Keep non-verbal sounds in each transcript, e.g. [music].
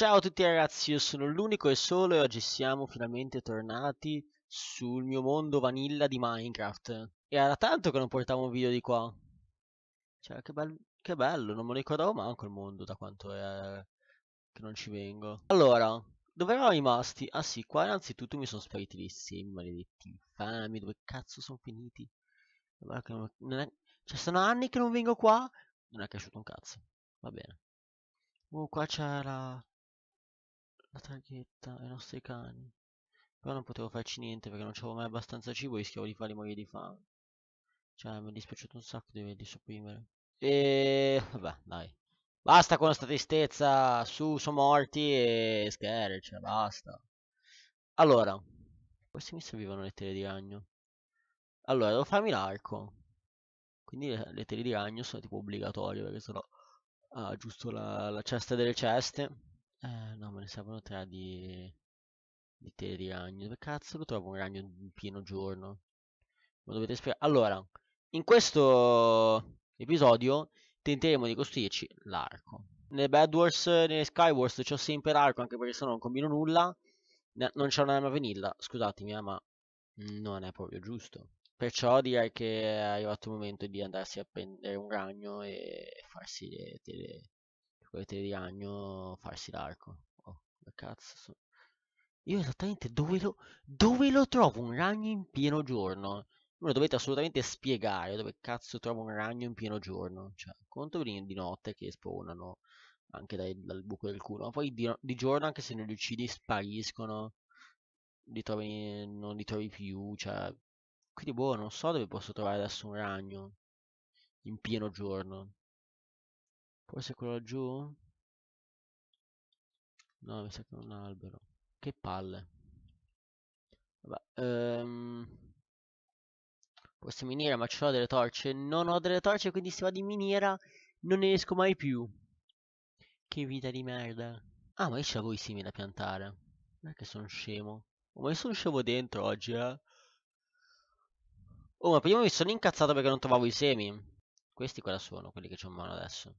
Ciao a tutti ragazzi, io sono l'unico e solo e oggi siamo finalmente tornati sul mio mondo vanilla di Minecraft. E Era tanto che non portavo un video di qua. Cioè, che, be che bello, non me lo ricordavo manco il mondo da quanto è che non ci vengo. Allora, dove eravamo rimasti? Ah sì, qua innanzitutto mi sono spariti gli sim, maledetti infami, dove cazzo sono finiti? non è... Cioè, sono anni che non vengo qua, non è cresciuto un cazzo. Va bene. Oh, qua c'era la targhetta i nostri cani. Però non potevo farci niente perché non c'avevo mai abbastanza cibo e rischiavo di farli morire di fame. Cioè, mi è dispiaciuto un sacco di doverli sopprimere. E... vabbè, dai. Basta con questa tristezza, su, sono morti e scherzo, cioè, basta. Allora, queste mi servivano le tele di ragno. Allora, devo farmi l'arco. Quindi le, le tele di ragno sono tipo obbligatorie perché sennò... No... Ah, giusto la, la cesta delle ceste. Eh, no, me ne servono tre di... di tele di ragno. Dove cazzo lo trovo un ragno in pieno giorno? Lo dovete spiegare. Allora, in questo episodio tenteremo di costruirci l'arco. Nelle Bad Wars, nelle Skywars c'ho sempre l'arco, anche perché sennò non combino nulla. Non c'è un'arma vanilla, scusatemi, eh, ma non è proprio giusto. Perciò direi che è arrivato il momento di andarsi a prendere un ragno e farsi le tele volete di ragno farsi l'arco. Oh, che cazzo sono... Io esattamente dove lo, dove lo trovo un ragno in pieno giorno? Me lo dovete assolutamente spiegare dove cazzo trovo un ragno in pieno giorno. Cioè, conto di notte che spawnano anche dai, dal buco del culo. Ma poi di, di, giorno, anche se ne li uccidi, spariscono. Li trovi, non li trovi più. Cioè, quindi boh, non so dove posso trovare adesso un ragno in pieno giorno. Forse quello laggiù? No, mi sa che è un albero. Che palle. Vabbè, ehm... Questa miniera, ma ce l'ho delle torce? Non ho delle torce, quindi se vado in miniera non ne esco mai più. Che vita di merda. Ah, ma io ce l'avevo i semi da piantare. Non è che sono scemo. Oh, ma io sono scemo dentro oggi, eh. Oh, ma prima mi sono incazzato perché non trovavo i semi. Questi quella sono, quelli che ho in mano adesso.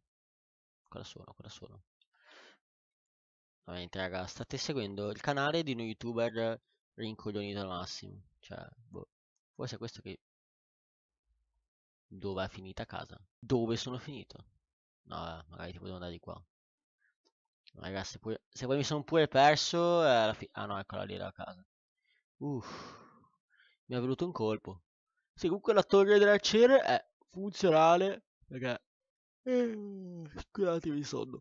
Quella sono, quella sono. Ovviamente, raga, state seguendo il canale di uno youtuber rincoglionito al massimo. Cioè, boh. Forse è questo che... Dove è finita casa? Dove sono finito? No, eh, magari ti devo andare di qua. Ragazzi, pure... se poi mi sono pure perso... Eh, fi... Ah no, eccola lì la casa. Uff. Mi è venuto un colpo. Sì, comunque la torre dell'arciere è funzionale. Perché eh, scusatemi sonno.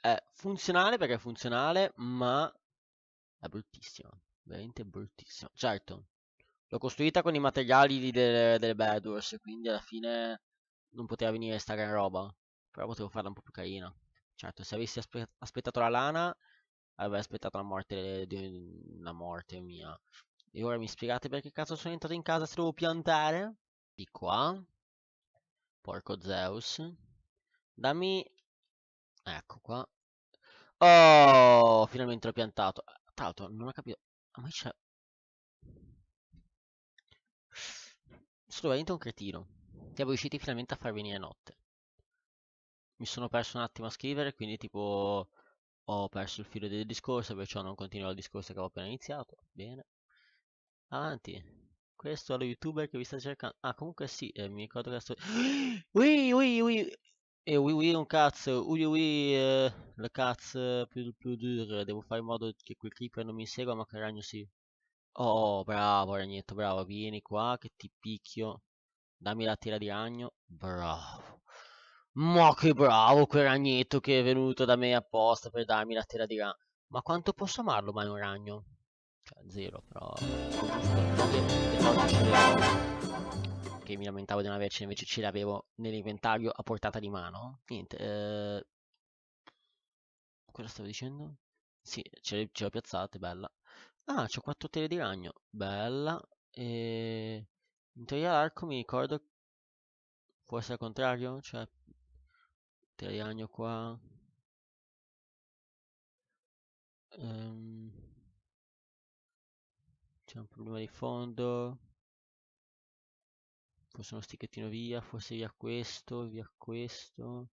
È funzionale perché è funzionale, ma è bruttissima. Veramente bruttissima. Certo, l'ho costruita con i materiali delle, delle Wars, quindi alla fine non poteva venire stare gran roba. Però potevo farla un po' più carina. Certo, se avessi aspe aspettato la lana, avrei aspettato la morte, la morte mia. E ora mi spiegate perché cazzo sono entrato in casa se devo piantare? Di qua. Porco Zeus. Dammi... Ecco qua. Oh, finalmente l'ho piantato. Tra l'altro, non ho capito... Ah, ma c'è... Sono veramente un cretino. Siamo riusciti finalmente a far venire notte. Mi sono perso un attimo a scrivere, quindi tipo... Ho perso il filo del discorso, perciò non continuo il discorso che avevo appena iniziato. Bene. Avanti questo lo youtuber che vi sta cercando. Ah, comunque sì, eh, mi ricordo che sto... [gasps] Ui, ui, ui! E ui ui un cazzo, ui ui eh, cazzo più, più dure, devo fare in modo che quel creeper non mi segua ma che ragno sì. Oh, bravo ragnetto, bravo, vieni qua che ti picchio. Dammi la tira di ragno, bravo. Ma che bravo quel ragnetto che è venuto da me apposta per darmi la tela di ragno. Ma quanto posso amarlo mai un ragno? cioè zero, però giusto ce l'avevo che mi lamentavo di non averci, invece ce l'avevo nell'inventario a portata di mano. Niente, eh... cosa stavo dicendo? Sì, ce le, ce le ho piazzate, bella. Ah, c'ho quattro tele di ragno, bella. E... In teoria l'arco mi ricordo può essere contrario, cioè tele di ragno qua. Ehm c'è un problema di fondo forse uno sticchettino via forse via questo via questo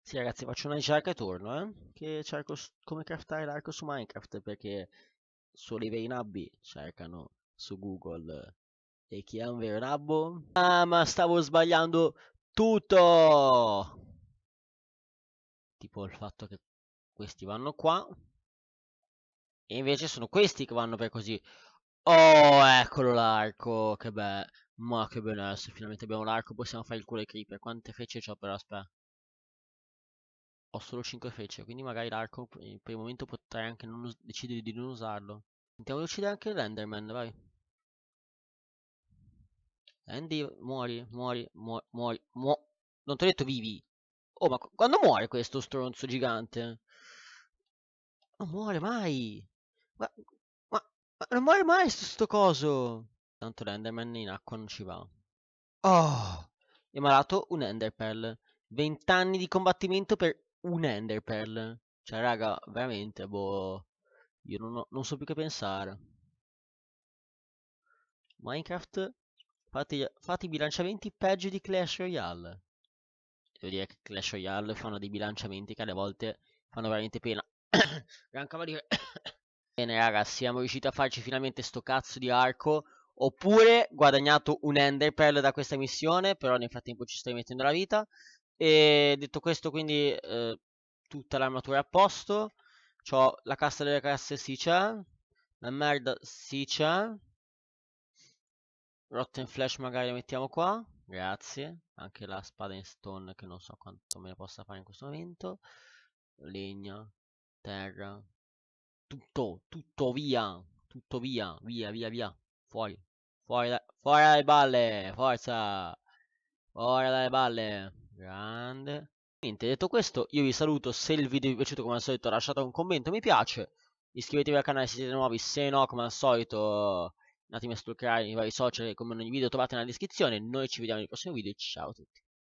Sì ragazzi faccio una ricerca e torno eh? Che cerco come craftare l'arco su Minecraft Perché solo i veri nabbi cercano su Google E chi è un vero nabbo? Ah ma stavo sbagliando tutto Tipo il fatto che questi vanno qua e invece sono questi che vanno per così oh eccolo l'arco che bello ma che benessere finalmente abbiamo l'arco possiamo fare il culo ai creeper quante frecce ho però aspetta ho solo 5 frecce quindi magari l'arco per il momento potrei anche non decidere di non usarlo sentiamo di uccidere anche il renderman vai Andy muori muori muori muori muori non ti ho detto vivi Oh, ma quando muore questo stronzo gigante? Non muore mai! Ma, ma, ma non muore mai sto, sto coso! Tanto l'Enderman in acqua non ci va. Oh! È malato un Enderpearl. 20 anni di combattimento per un Enderpearl. Cioè, raga, veramente, boh... Io non, ho, non so più che pensare. Minecraft, fate, fate i bilanciamenti peggio di Clash Royale. Devo dire che Clash Royale fanno dei bilanciamenti che alle volte fanno veramente pena. Gran cavaliere. [coughs] Bene, raga, siamo riusciti a farci finalmente sto cazzo di arco. Oppure guadagnato un Ender Pearl da questa missione, però nel frattempo ci stai mettendo la vita. E detto questo, quindi eh, tutta l'armatura è a posto. Ho la cassa delle casse, sì c'è. La merda, sì c'è. Rotten Flash magari la mettiamo qua. Grazie. Anche la spada in stone che non so quanto me la possa fare in questo momento. Legna, terra. Tutto, tutto via, tutto via, via, via, via. Fuori, fuori, da, fuori dalle balle, forza. Fuori dalle balle. Grande. Niente, detto questo, io vi saluto. Se il video vi è piaciuto, come al solito, lasciate un commento, mi piace. Iscrivetevi al canale se siete nuovi, se no, come al solito, un attimo a stalkerare i vari social come in ogni video trovate nella descrizione. Noi ci vediamo nel prossimo video, ciao a tutti.